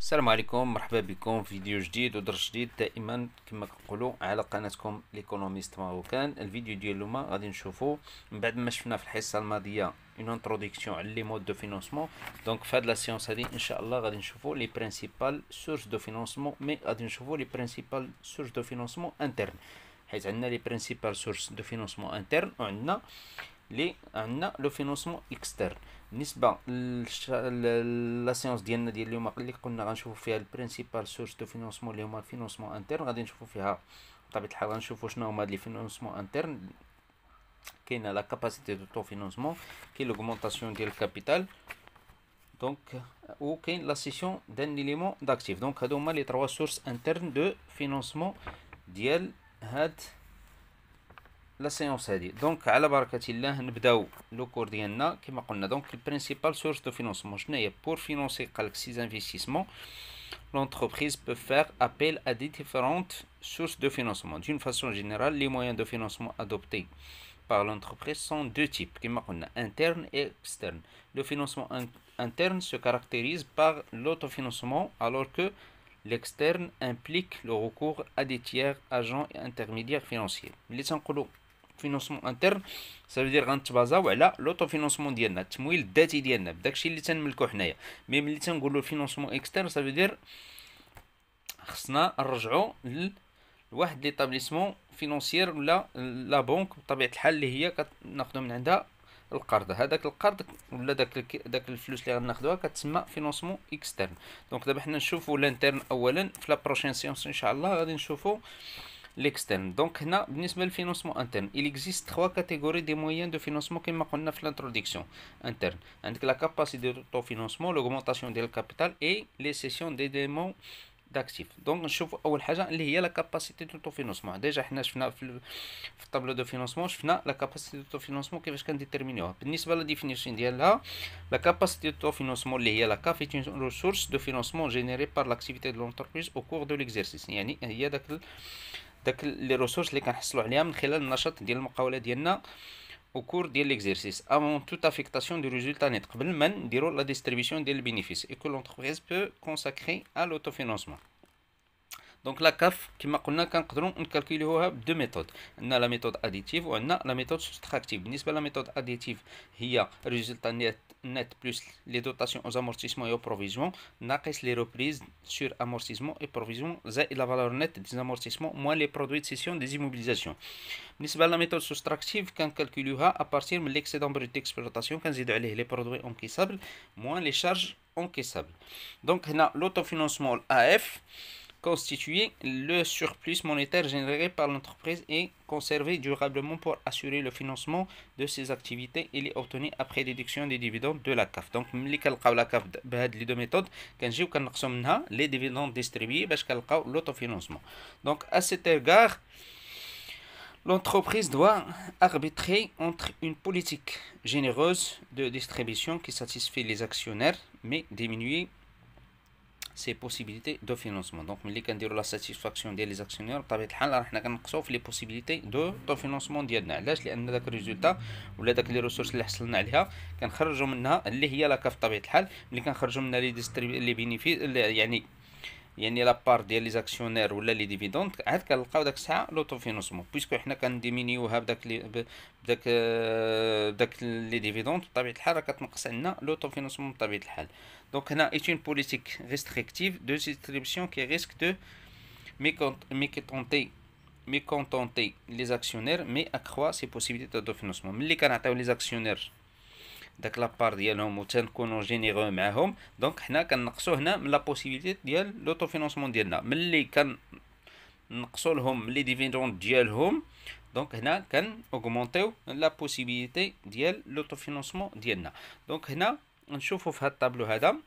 السلام عليكم مرحبا بكم في فيديو جديد ودرس جديد دائما كما كنقولوا على قناتكم ليكونوميست ماروكان الفيديو ديال اليوم غادي نشوفوا من بعد ما شفنا في الحصه الماضيه اون انتروداكسيون على لي مود دو فينانسمون دونك في هاد لا سيونس هادي ان شاء الله غادي نشوفوا لي برينسيبال سورس دو فينانسمون مي غادي نشوفوا لي برينسيبال سورس دو فينانسمون انترن حيت عندنا لي برينسيبال سورس دو فينانسمون انترن وعندنا les on le financement externe. pas la séance d'ienne dit les humains qu'ils qu'on arrange la principale source de financement les financement interne. On a des choses pour faire. Tabit parlant, je vous fais les financements internes. la capacité de taux de financement, quelle capital. Donc ou quelle la cession d'un élément d'actifs Donc adama les trois sources internes de financement. Diables had la séance هادي donc à la nous نبداو Le cours ديالنا qui ma دونك البرينسيبال donc, دو فينونسمون شنو de pour pour financer quelques investissements, l'entreprise peut faire appel à des différentes sources de financement. D'une façon générale, les moyens de financement adoptés par l'entreprise sont deux types, interne et externe. Le financement interne se caractérise par l'autofinancement, alors que l'externe implique le recours à des tiers, agents et intermédiaires financiers. Les فينونسمون انترن سافو دير غنتبازاو على لوطو فينونسمون ديالنا التمويل الذاتي ديالنا بداكشي اللي تنملكو حنايا مي ملي تنقولو فينونسمون اكسترن سافو دير خصنا نرجعو لواحد ليطابليسمون فينونسيير ولا لا بونك بطبيعه الحال اللي هي كناخذو من عندها القرض هذاك القرض ولا داك داك الفلوس اللي غناخذوها كتسمى فينونسمون اكسترن دونك دابا حنا نشوفو لانترن اولا في لا بروشين سيونس ان شاء الله غادي نشوفو l'externe. Donc, avons le financement interne, il existe trois catégories de moyens de financement qui m'a fait l'introduction interne. la capacité de financement, l'augmentation du capital et les sessions démons d'actifs. Donc, je la capacité d'autofinancement. Déjà, tableau de financement, de financement je la capacité d'autofinancement كيفاش Nous avons la définition de la capacité d'autofinancement, lié à la CAF, est une ressource de financement générée par l'activité de l'entreprise au cours de l'exercice. Donc, les ressources qui ont pu au cours de l'exercice, avant toute affectation du résultat net. quelques la distribution des bénéfices et que l'entreprise peut consacrer à l'autofinancement. Donc la CAF qui m'a connu quand nous calculer deux méthodes on a la méthode additive ou on a la méthode soustractive. Niveau la méthode additive, il y a résultat net net plus les dotations aux amortissements et aux provisions, naqis les reprises sur amortissement et provisions, et la valeur nette des amortissements moins les produits de cession des immobilisations. بالنسبة la méthode soustractive, calculera à partir de l'excédent brut d'exploitation, كنزيدو عليه les produits encaissables moins les charges encaissables. Donc هنا l'autofinancement AF, constituer le surplus monétaire généré par l'entreprise et conservé durablement pour assurer le financement de ses activités et les obtenir après déduction des dividendes de la CAF donc les deux méthodes, CAF dividendes distribués, دو ميثود كنجيو L'entreprise doit arbitrer entre une politique généreuse de distribution qui satisfait les actionnaires, mais diminuer سي بوسيبيليتي دو فينونسمون دونك ملي كنديروا لا ساتيسفاكسيون ديال لي زاكسيونير بطبيعه الحال راه حنا كنقصوا في لي بوسيبيليتي دو دو فينونسمون ديالنا علاش لان داك الريزولتا ولا داك لي ريسورس اللي حصلنا عليها كنخرجوا منها اللي هي لاكاف بطبيعه الحال ملي كنخرجوا منها لي ديستري لي بينيفيت يعني يعني لابار ديال لي زاكسيونير ولا لي ديفيدوند عاد كنلقاو داك الساعه لوطو فينونسمون بويسكو حنا كنديمينيوها بداك لي بداك آه، بداك لي ديفيدوند بطبيعه الحال راه كتنقص عندنا لوطو فينونسمون بطبيعه الحال دونك هنا ايت اون بوليتيك ريستريكتيف دو ديستريبسيون كي ريسك دو مي مي كونتونتي لي زاكسيونير مي اكخوا سي بوسيبيليتي دو فينونسمون ملي كنعطيو لي زاكسيونير dès la part d'hommes obtient qu'on en génère un donc nous avons qu'ceux la possibilité de l'autofinancement d'ya mais les qu'un qu'ceux là les dividendes d'yel hommes donc nous avons augmenté la possibilité de l'autofinancement d'yel là donc nous on chauffe cette table madame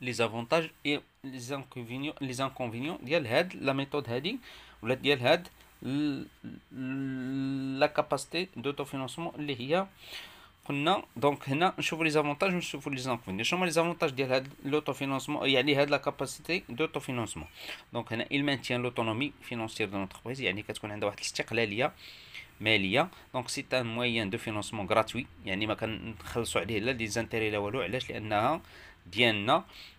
les avantages et les inconvénients les inconvénients d'yel la méthode de ou le d'yel la capacité d'autofinancement les y'a قلنا دونك هنا نشوفوا لي زافونتاج ونشوفوا لي زانفوني شنو هما لي زافونتاج ديال هاد لوطو فينونسمون اه، يعني هاد لا كاباسيتي دوطو فينونسمون دونك هنا il maintient l'autonomie فينونسيير de l'entreprise يعني كتكون عندها واحد الاستقلاليه ماليه دونك سي ان مويان دو فينونسمون غراتوي يعني ما كنخلصوا عليه لا دي زانتيري لا والو علاش لانها ديالنا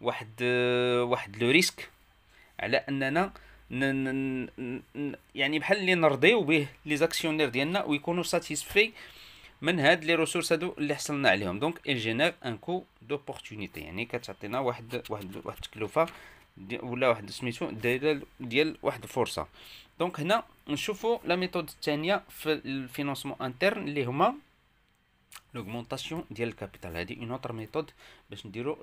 واحد آه، واحد لو ريسك على اننا ن... يعني بحال اللي نرضيو به لي زاكسيونير ديالنا ويكونوا ساتيسفي من هاد لي ريسورس هادو اللي حصلنا عليهم دونك ال جينير ان كو دوبورتونيتي يعني كتعطينا واحد واحد واحد التكلفه ولا واحد سميتو ديال ديال واحد الفرصه دونك هنا نشوفوا لا ميثود الثانيه في الفينانسمون انترن اللي هما l'augmentation du capital. C'est une autre méthode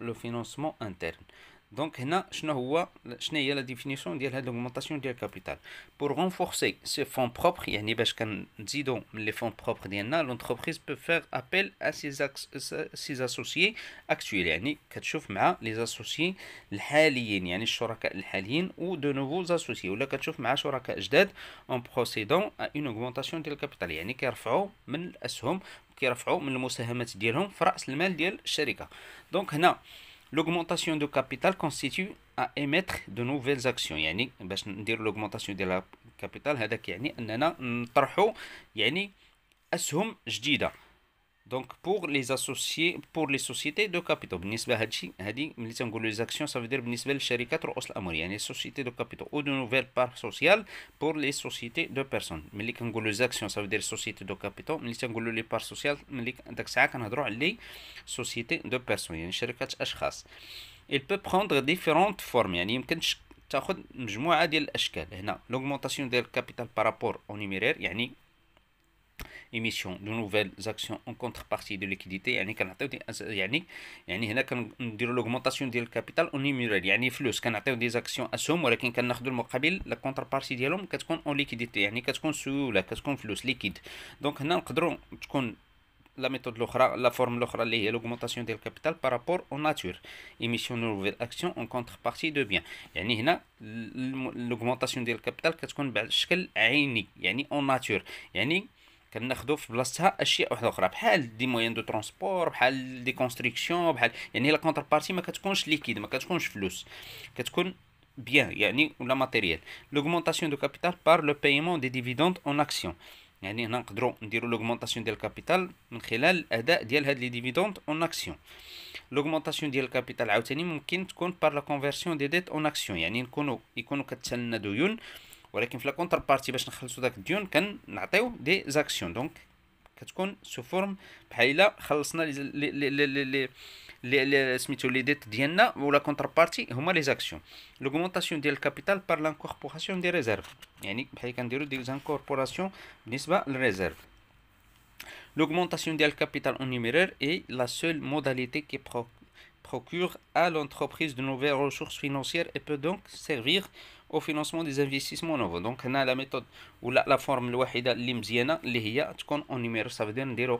le financement interne. Donc, je y a la définition de l'augmentation du capital. Pour renforcer ses fonds propres, y les fonds propres l'entreprise peut faire appel à ses, associés actuels. Il y a les associés ou de nouveaux associés. Ou en procédant à une augmentation du capital. كيرفعوا من المساهمات ديالهم في راس المال ديال الشركه دونك هنا لوغمونطاسيون دو كابيتال constitue ا ايميتر دو نوفيل اكسيون يعني باش ندير لوغمونطاسيون ديال كابيتال هذا كيعني اننا نطرحوا يعني اسهم جديده Donc, pour les associés, pour les sociétés de capitaux. Les actions, ça veut dire de capitaux ou de nouvelles parts sociales pour les sociétés de personnes. Les actions, ça veut dire sociétés de capitaux. Les parts sociales, les sociétés de Il peut prendre différentes formes. L'augmentation du capital par rapport au numéraire émission de nouvelles actions en contrepartie de liquidité يعني كنعطيو يعني يعني هنا كنديروا لوغمونطاسيون ديال الكابيتال نيميرال يعني فلوس كنعطيو دي زاكسيون اسهم ولكن كناخذوا المقابل لا كونتربارتي ديالهم كتكون اون ليكيديتي يعني كتكون سيوله كتكون فلوس ليكيد دونك هنا نقدروا تكون l'augmentation du capital par rapport de nouvelles actions en contrepartie de biens هنا كتكون عيني يعني كناخذوا في بلاصتها اشياء واحده اخرى بحال دي موين دو ترونسبور بحال دي كونستريكسيون بحال يعني لا كونتر بارتي ما كتكونش ليكيد ما كتكونش فلوس كتكون بيان يعني ولا ماتيريال لوغمونطاسيون دو كابيتال بار لو بايمون دي ديفيدوند اون اكسيون يعني هنا نقدروا نديروا لوغمونطاسيون ديال الكابيتال من خلال الاداء ديال هاد لي ديفيدوند اون اكسيون لوغمونطاسيون ديال الكابيتال عاوتاني ممكن تكون بار لا كونفيرسيون دي ديت اون اكسيون يعني نكونوا يكونوا كتسنى ديون ولكن في لا كونتر بارتي باش نخلصوا داك الديون كنعطيو دي زاكسيون دونك كتكون سو فورم بحال خلصنا لي لي لي لي لي لي سميتو لي ديت ديالنا ولا كونتر بارتي هما لي زاكسيون لوغمونطاسيون ديال الكابيتال بار لانكوربوراسيون دي ريزيرف يعني بحال كنديرو دي زانكوربوراسيون بالنسبه للريزيرف L'augmentation du capital en numéraire لا سول موداليتي كي qui procure à l'entreprise de nouvelles ressources financières et peut donc servir au financement des investissements nouveaux donc on la méthode ou la, forme la wahida l'imziana en numéro ça veut dire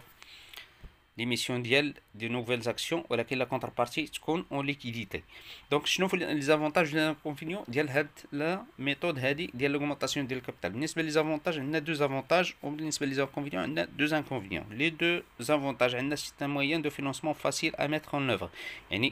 l'émission de nouvelles actions ou laquelle la contrepartie en liquidité donc je les avantages les les d'iel la méthode hadi l'augmentation du capital nest les avantages a deux avantages ou nest les inconvénients deux inconvénients les deux avantages c'est un moyen de financement facile à mettre en œuvre et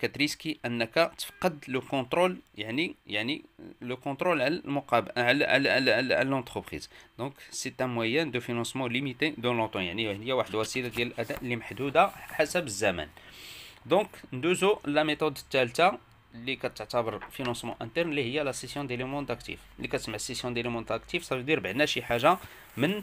كتريسكي انك تفقد لو كونترول يعني يعني لو كونترول على المقابل على على على, لونتربريز دونك سي تا مويان دو فينونسمون ليميتي دون لونتون يعني هي واحد الوسيله ديال الاداء اللي محدوده حسب الزمن دونك ندوزو لا ميثود الثالثه اللي كتعتبر فينونسمون انترن اللي هي لا سيسيون ديليمون داكتيف اللي كتسمع سيسيون ديليمون داكتيف صافي دير بعنا شي حاجه من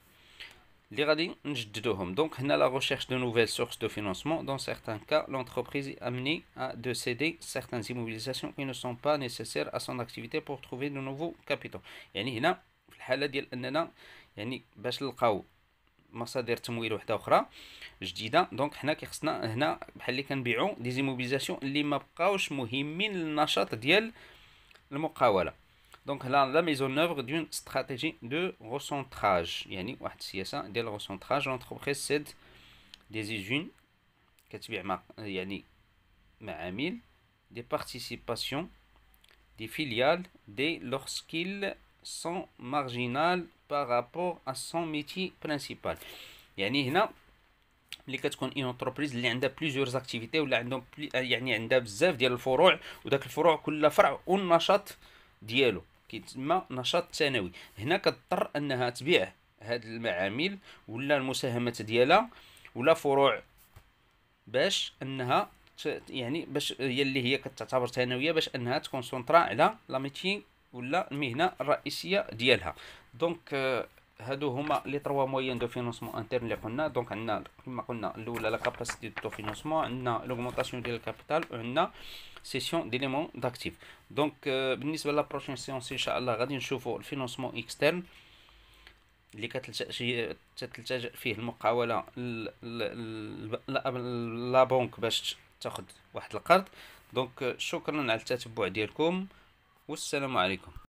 Donc, à la recherche de nouvelles sources de financement, dans certains cas, l'entreprise est amenée à céder certaines immobilisations qui ne sont pas nécessaires à son activité pour trouver de nouveaux capitaux. Et maintenant, dans le cas où il y a des immobilisations qui ne sont pas nécessaires à son activité pour trouver de nouveaux capitaux. Je dis donc que nous avons des immobilisations qui ne sont pas nécessaires à la recherche de nouveaux capitaux. Donc là, la mise en œuvre d'une stratégie de recentrage. يعني واحد السياسة ديال الرسونتراج لونتربريز des ديزيجون des مع يعني معامل دي des دي فيليال دي لوغسكيل سون مارجينال بارابور ا سون ميتي plusieurs يعني هنا là كتكون a كيتسمى نشاط ثانوي هنا كضطر انها تبيع هاد المعامل ولا المساهمات ديالها ولا فروع باش انها يعني باش هي اللي هي كتعتبر ثانويه باش انها تكون سونطرا على لا ولا المهنه الرئيسيه ديالها دونك آه، هادو هما لي تروا مويان دو فينونسمون انترن اللي قلنا دونك عندنا كما قلنا الاولى لا كاباسيتي دو فينونسمون عندنا لوغمونطاسيون ديال الكابيتال وعندنا سيسيون ديليمون داكتيف دونك آه، بالنسبه لا بروشين سيونس ان شاء الله غادي نشوفوا الفينونسمون اكسترن اللي كتلتجا فيه المقاوله لا بنك باش تاخذ واحد القرض دونك آه، شكرا على التتبع ديالكم والسلام عليكم